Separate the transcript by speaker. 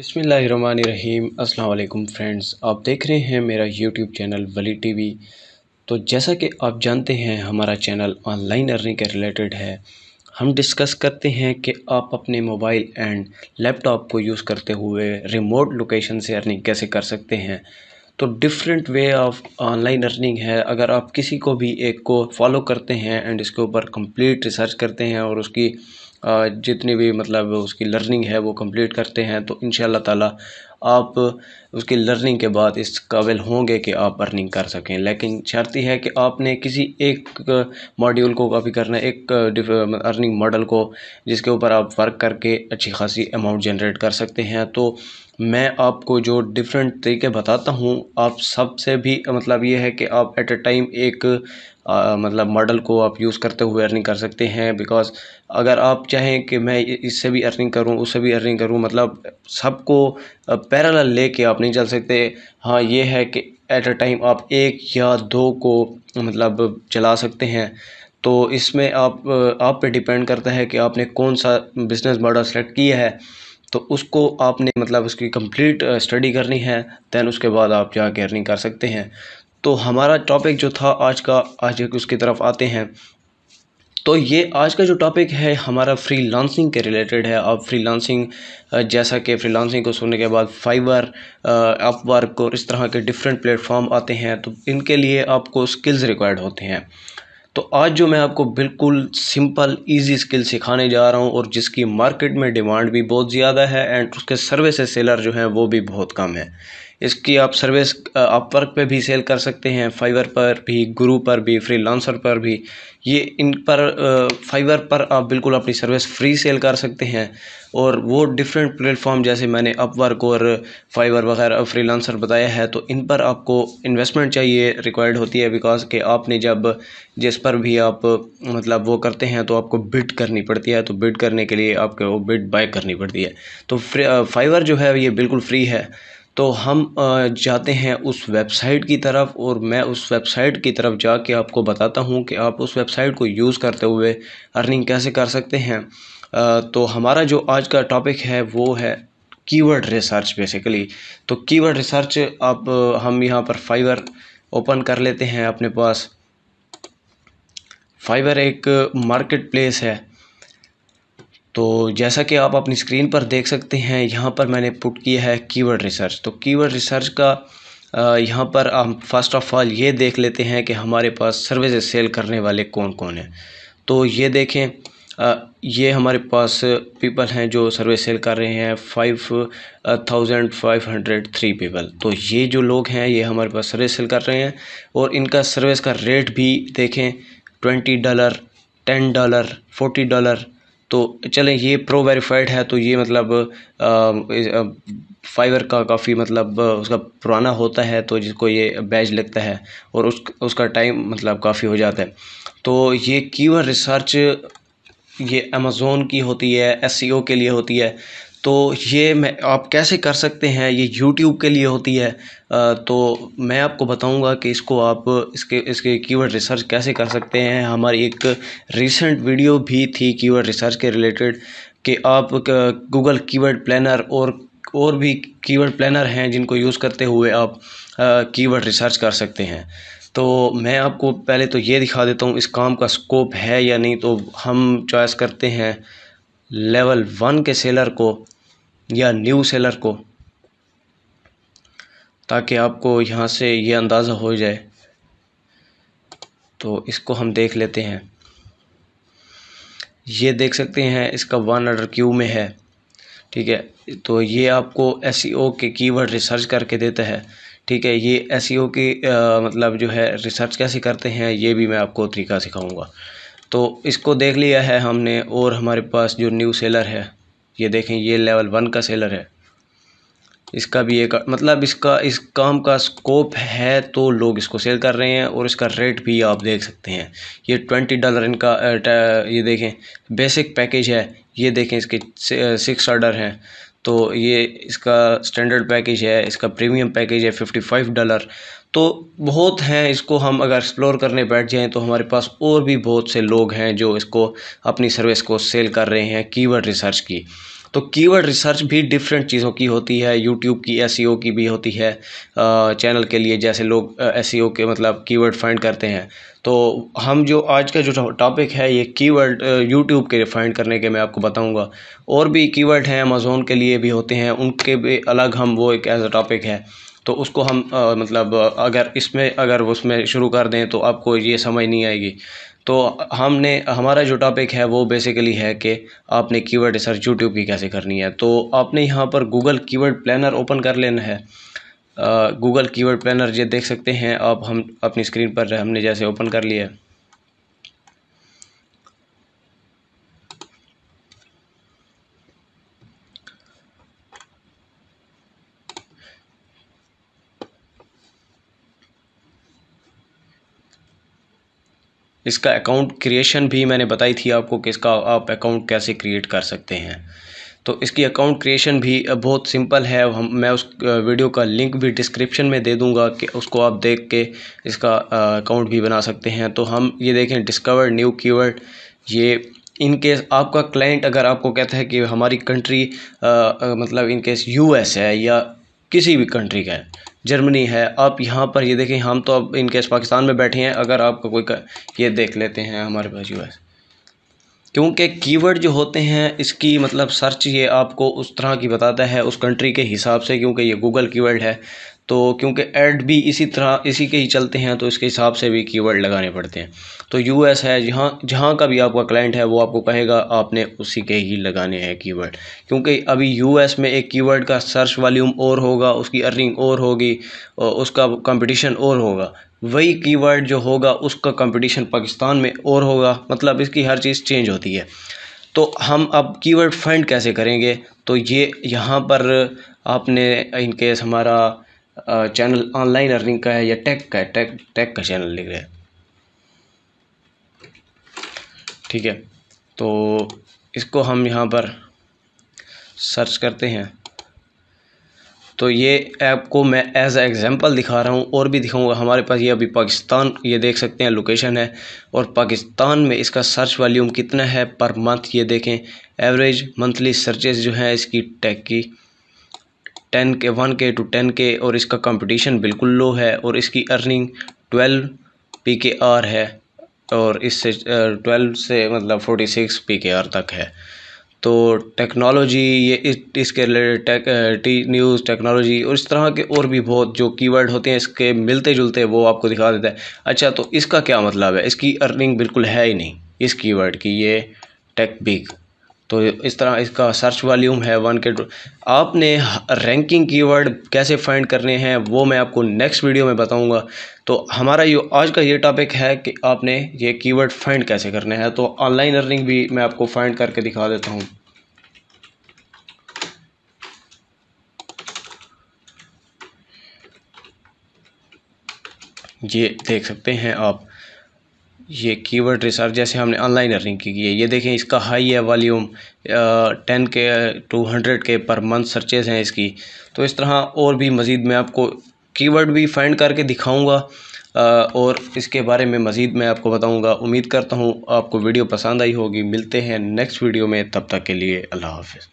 Speaker 1: बसमीम अल्लाम फ्रेंड्स आप देख रहे हैं मेरा यूट्यूब चैनल वली वी तो जैसा कि आप जानते हैं हमारा चैनल ऑनलाइन अर्निंग के रिलेटेड है हम डिस्कस करते हैं कि आप अपने मोबाइल एंड लैपटॉप को यूज़ करते हुए रिमोट लोकेशन से अर्निंग कैसे कर सकते हैं तो different way of online earning है अगर आप किसी को भी एक को फॉलो करते हैं एंड इसके ऊपर कंप्लीट रिसर्च करते हैं और उसकी जितनी भी मतलब उसकी लर्निंग है वो कंप्लीट करते हैं तो इन ताला आप उसकी लर्निंग के बाद इस काबिल होंगे कि आप अर्निंग कर सकें लेकिन शर्त यह है कि आपने किसी एक मॉड्यूल uh, को कॉपी करना है एक अर्निंग uh, मॉडल uh, को जिसके ऊपर आप वर्क करके अच्छी खासी अमाउंट जनरेट कर सकते हैं तो मैं आपको जो डिफरेंट तरीके बताता हूँ आप सबसे भी मतलब ये है कि आप एट अ टाइम एक आ, मतलब मॉडल को आप यूज़ करते हुए अर्निंग कर सकते हैं बिकॉज अगर आप चाहें कि मैं इससे भी अर्निंग करूँ उससे भी अर्निंग करूँ मतलब सबको पैरल लेके आप नहीं चल सकते हाँ ये है कि एट अ टाइम आप एक या दो को मतलब चला सकते हैं तो इसमें आप आप पे डिपेंड करता है कि आपने कौन सा बिज़नेस मॉडल सेलेक्ट किया है तो उसको आपने मतलब उसकी कंप्लीट स्टडी uh, करनी है दैन उसके बाद आप जाके अर्निंग कर सकते हैं तो हमारा टॉपिक जो था आज का आज उसकी तरफ आते हैं तो ये आज का जो टॉपिक है हमारा फ्रीलांसिंग के रिलेटेड है आप फ्रीलांसिंग जैसा कि फ्रीलांसिंग को सुनने के बाद फ़ाइबर अपवर्क और इस तरह के डिफरेंट प्लेटफॉर्म आते हैं तो इनके लिए आपको स्किल्स रिक्वायर्ड होते हैं तो आज जो मैं आपको बिल्कुल सिंपल इजी स्किल सिखाने जा रहा हूँ और जिसकी मार्केट में डिमांड भी बहुत ज़्यादा है एंड उसके सर्विस सेलर जो हैं वो भी बहुत कम है इसकी आप सर्विस अपवर्क पे भी सेल कर सकते हैं फाइवर पर भी गुरु पर भी फ्री लॉन्सर पर भी ये इन पर फाइवर पर आप बिल्कुल अपनी सर्विस फ्री सेल कर सकते हैं और वो डिफरेंट प्लेटफॉर्म जैसे मैंने अपवर्क और फाइवर वगैरह फ्री लॉन्सर बताया है तो इन पर आपको इन्वेस्टमेंट चाहिए रिक्वायर्ड होती है बिकॉज के आपने जब जिस पर भी आप मतलब वो करते हैं तो आपको बिट करनी पड़ती है तो बिट करने के लिए आपको बिट बाय करनी पड़ती है तो फाइवर जो है ये बिल्कुल फ्री है तो हम जाते हैं उस वेबसाइट की तरफ और मैं उस वेबसाइट की तरफ जाके आपको बताता हूँ कि आप उस वेबसाइट को यूज़ करते हुए अर्निंग कैसे कर सकते हैं तो हमारा जो आज का टॉपिक है वो है कीवर्ड रिसर्च बेसिकली तो कीवर्ड रिसर्च आप हम यहाँ पर फाइवर ओपन कर लेते हैं अपने पास फाइवर एक मार्केट प्लेस है तो जैसा कि आप अपनी स्क्रीन पर देख सकते हैं यहाँ पर मैंने पुट किया है कीवर्ड रिसर्च तो कीवर्ड रिसर्च का यहाँ पर हम फर्स्ट ऑफ़ ऑल ये देख लेते हैं कि हमारे पास सर्विस सेल करने वाले कौन कौन हैं तो ये देखें ये हमारे पास पीपल हैं जो सर्विस सेल कर रहे हैं five thousand five hundred three people तो ये जो लोग हैं ये हमारे पास सर्विस सेल कर रहे हैं और इनका सर्विस का रेट भी देखें twenty dollar ten dollar forty dollar तो चलें ये प्रो वेरीफाइड है तो ये मतलब फाइवर का काफ़ी मतलब उसका पुराना होता है तो जिसको ये बैज लगता है और उस उसका टाइम मतलब काफ़ी हो जाता है तो ये कीवर रिसर्च ये अमेज़ोन की होती है एस e के लिए होती है तो ये मैं आप कैसे कर सकते हैं ये यूट्यूब के लिए होती है तो मैं आपको बताऊंगा कि इसको आप इसके इसके कीवर्ड रिसर्च कैसे कर सकते हैं हमारी एक रिसेंट वीडियो भी थी कीवर्ड रिसर्च के रिलेटेड कि आप गूगल कीवर्ड प्लानर और और भी कीवर्ड प्लानर हैं जिनको यूज़ करते हुए आप कीवर्ड रिसर्च कर सकते हैं तो मैं आपको पहले तो ये दिखा देता हूँ इस काम का स्कोप है या नहीं तो हम चॉइस करते हैं लेवल वन के सेलर को या न्यू सेलर को ताकि आपको यहाँ से ये अंदाज़ा हो जाए तो इसको हम देख लेते हैं ये देख सकते हैं इसका वन ऑर्डर क्यू में है ठीक है तो ये आपको एस e के कीवर्ड रिसर्च करके देता है ठीक है ये एस e की आ, मतलब जो है रिसर्च कैसे करते हैं ये भी मैं आपको तरीका सिखाऊंगा तो इसको देख लिया है हमने और हमारे पास जो न्यू सेलर है ये देखें ये लेवल वन का सेलर है इसका भी एक मतलब इसका इस काम का स्कोप है तो लोग इसको सेल कर रहे हैं और इसका रेट भी आप देख सकते हैं ये ट्वेंटी डॉलर इनका ये देखें बेसिक पैकेज है ये देखें इसके सिक्स ऑर्डर हैं तो ये इसका स्टैंडर्ड पैकेज है इसका प्रीमियम पैकेज है फिफ्टी फाइव डॉलर तो बहुत हैं इसको हम अगर एक्सप्लोर करने बैठ जाएँ तो हमारे पास और भी बहुत से लोग हैं जो इसको अपनी सर्विस को सेल कर रहे हैं कीवर्ड रिसर्च की तो कीवर्ड रिसर्च भी डिफरेंट चीज़ों की होती है यूट्यूब की एस e की भी होती है चैनल के लिए जैसे लोग एस e के मतलब कीवर्ड फाइंड करते हैं तो हम जो आज का जो टॉपिक है ये कीवर्ड यूट्यूब के फाइंड करने के मैं आपको बताऊंगा और भी कीवर्ड हैं अमेज़ोन के लिए भी होते हैं उनके भी अलग हम वो एक एज अ टॉपिक है तो उसको हम मतलब अगर इसमें अगर उसमें शुरू कर दें तो आपको ये समझ नहीं आएगी तो हमने हमारा जो टॉपिक है वो बेसिकली है कि आपने कीवर्ड रिसर्च यूट्यूब की कैसे करनी है तो आपने यहाँ पर गूगल कीवर्ड प्लानर ओपन कर लेना है गूगल कीवर्ड प्लानर ये देख सकते हैं आप हम अपनी स्क्रीन पर हमने जैसे ओपन कर लिया है इसका अकाउंट क्रिएशन भी मैंने बताई थी आपको कि इसका आप अकाउंट कैसे क्रिएट कर सकते हैं तो इसकी अकाउंट क्रिएशन भी बहुत सिंपल है हम मैं उस वीडियो का लिंक भी डिस्क्रिप्शन में दे दूंगा कि उसको आप देख के इसका अकाउंट भी बना सकते हैं तो हम ये देखें डिस्कवर न्यू कीवर्ड ये इनकेस आपका क्लाइंट अगर आपको कहता है कि हमारी कंट्री आ, मतलब इनकेस यूएस है या किसी भी कंट्री का है जर्मनी है आप यहाँ पर ये देखें हम तो अब इनकेस पाकिस्तान में बैठे हैं अगर आपका कोई ये देख लेते हैं हमारे पास यू एस क्योंकि कीवर्ड जो होते हैं इसकी मतलब सर्च ये आपको उस तरह की बताता है उस कंट्री के हिसाब से क्योंकि ये गूगल कीवर्ड है तो क्योंकि एड भी इसी तरह इसी के ही चलते हैं तो इसके हिसाब से भी कीवर्ड लगाने पड़ते हैं तो यूएस है जहाँ जहाँ का भी आपका क्लाइंट है वो आपको कहेगा आपने उसी के ही लगाने हैं कीवर्ड क्योंकि अभी यूएस में एक कीवर्ड का सर्च वॉल्यूम और होगा उसकी अर्निंग और होगी और उसका कंपटीशन और होगा वही कीवर्ड जो होगा उसका कंपटीशन पाकिस्तान में और होगा मतलब इसकी हर चीज़ चेंज होती है तो हम अब कीवर्ड फाइंड कैसे करेंगे तो ये यहाँ पर आपने इनकेस हमारा चैनल ऑनलाइन अर्निंग का है या टेक का है टेक टेक का चैनल लिख रहे हैं ठीक है तो इसको हम यहाँ पर सर्च करते हैं तो ये ऐप को मैं एज एग्ज़ाम्पल दिखा रहा हूँ और भी दिखाऊंगा हमारे पास ये अभी पाकिस्तान ये देख सकते हैं लोकेशन है और पाकिस्तान में इसका सर्च वॉल्यूम कितना है पर मंथ ये देखें एवरेज मंथली सर्चेस जो हैं इसकी टैग की टेन के वन के टू टेन के और इसका कंपटीशन बिल्कुल लो है और इसकी earning twelve P K R है और इससे ट्वेल्व से मतलब forty six P K R तक है तो टेक्नोलॉजी ये इस इसके related tech T news technology और इस तरह के और भी बहुत जो कीवर्ड होते हैं इसके मिलते जुलते वो आपको दिखा देता है अच्छा तो इसका क्या मतलब है इसकी अर्निंग बिल्कुल है ही नहीं इस कीवर्ड की ये टेक बिग तो इस तरह इसका सर्च वॉल्यूम है वन के आपने रैंकिंग कीवर्ड कैसे फाइंड करने हैं वो मैं आपको नेक्स्ट वीडियो में बताऊंगा तो हमारा ये आज का ये टॉपिक है कि आपने ये कीवर्ड फाइंड कैसे करने हैं तो ऑनलाइन अर्निंग भी मैं आपको फाइंड करके दिखा देता हूँ ये देख सकते हैं आप ये कीवर्ड रिसर्च जैसे हमने ऑनलाइन अर्निंग की है ये देखें इसका हाई है volume ten K two hundred K per month searches हैं इसकी तो इस तरह और भी मज़ीद मैं आपको कीवर्ड भी फाइंड करके दिखाऊंगा और इसके बारे में मज़ीद मैं आपको बताऊंगा उम्मीद करता हूँ आपको वीडियो पसंद आई होगी मिलते हैं नेक्स्ट वीडियो में तब तक के लिए अल्लाह हाफिज़